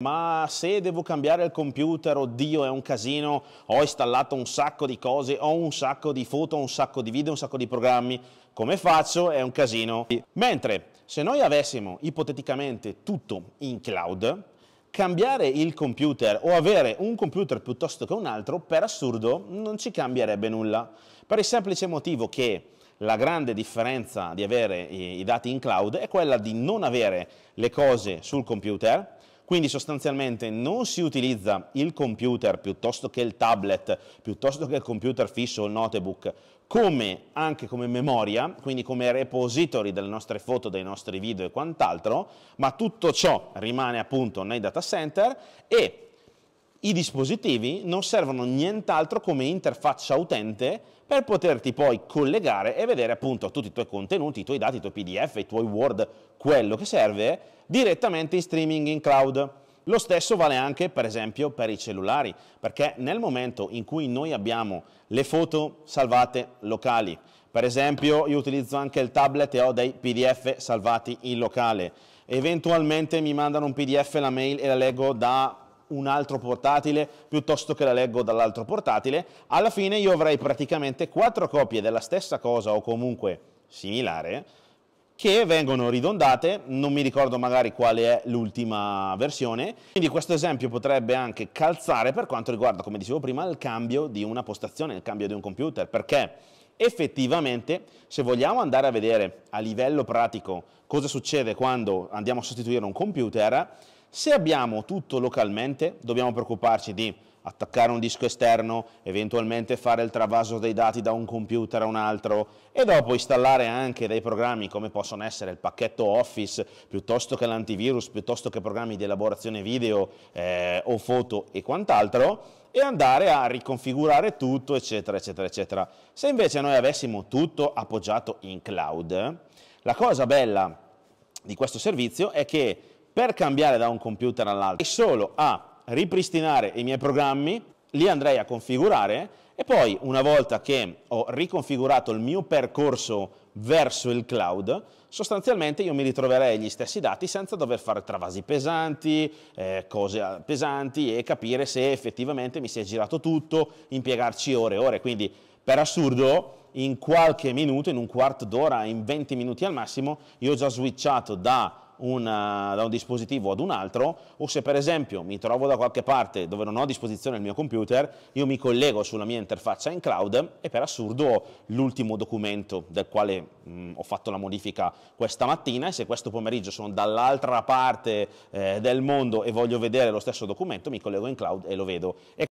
Ma se devo cambiare il computer, oddio è un casino, ho installato un sacco di cose, ho un sacco di foto, un sacco di video, un sacco di programmi, come faccio? È un casino. Mentre se noi avessimo ipoteticamente tutto in cloud, cambiare il computer o avere un computer piuttosto che un altro, per assurdo, non ci cambierebbe nulla. Per il semplice motivo che la grande differenza di avere i dati in cloud è quella di non avere le cose sul computer, quindi sostanzialmente non si utilizza il computer piuttosto che il tablet, piuttosto che il computer fisso o il notebook, come anche come memoria, quindi come repository delle nostre foto, dei nostri video e quant'altro, ma tutto ciò rimane appunto nei data center e i dispositivi non servono nient'altro come interfaccia utente per poterti poi collegare e vedere appunto tutti i tuoi contenuti, i tuoi dati, i tuoi PDF, i tuoi Word, quello che serve direttamente in streaming in cloud. Lo stesso vale anche per esempio per i cellulari, perché nel momento in cui noi abbiamo le foto salvate locali, per esempio io utilizzo anche il tablet e ho dei PDF salvati in locale, eventualmente mi mandano un PDF, la mail e la leggo da un altro portatile piuttosto che la leggo dall'altro portatile, alla fine io avrei praticamente quattro copie della stessa cosa o comunque similare che vengono ridondate, non mi ricordo magari quale è l'ultima versione, quindi questo esempio potrebbe anche calzare per quanto riguarda, come dicevo prima, il cambio di una postazione, il cambio di un computer, perché effettivamente se vogliamo andare a vedere a livello pratico cosa succede quando andiamo a sostituire un computer, se abbiamo tutto localmente, dobbiamo preoccuparci di attaccare un disco esterno, eventualmente fare il travaso dei dati da un computer a un altro e dopo installare anche dei programmi come possono essere il pacchetto Office piuttosto che l'antivirus, piuttosto che programmi di elaborazione video eh, o foto e quant'altro e andare a riconfigurare tutto eccetera eccetera eccetera. Se invece noi avessimo tutto appoggiato in cloud, la cosa bella di questo servizio è che per cambiare da un computer all'altro e solo a ripristinare i miei programmi, li andrei a configurare e poi una volta che ho riconfigurato il mio percorso verso il cloud, sostanzialmente io mi ritroverei gli stessi dati senza dover fare travasi pesanti, eh, cose eh, pesanti e capire se effettivamente mi si è girato tutto, impiegarci ore e ore. Quindi per assurdo in qualche minuto, in un quarto d'ora, in 20 minuti al massimo, io ho già switchato da una, eh, da un dispositivo ad un altro o se per esempio mi trovo da qualche parte dove non ho a disposizione il mio computer, io mi collego sulla mia interfaccia in cloud e per assurdo ho l'ultimo documento del quale mh, mm, ho fatto la modifica questa mattina e se questo pomeriggio sono dall'altra parte eh, del mondo e voglio vedere lo stesso documento mi collego in cloud e lo vedo. E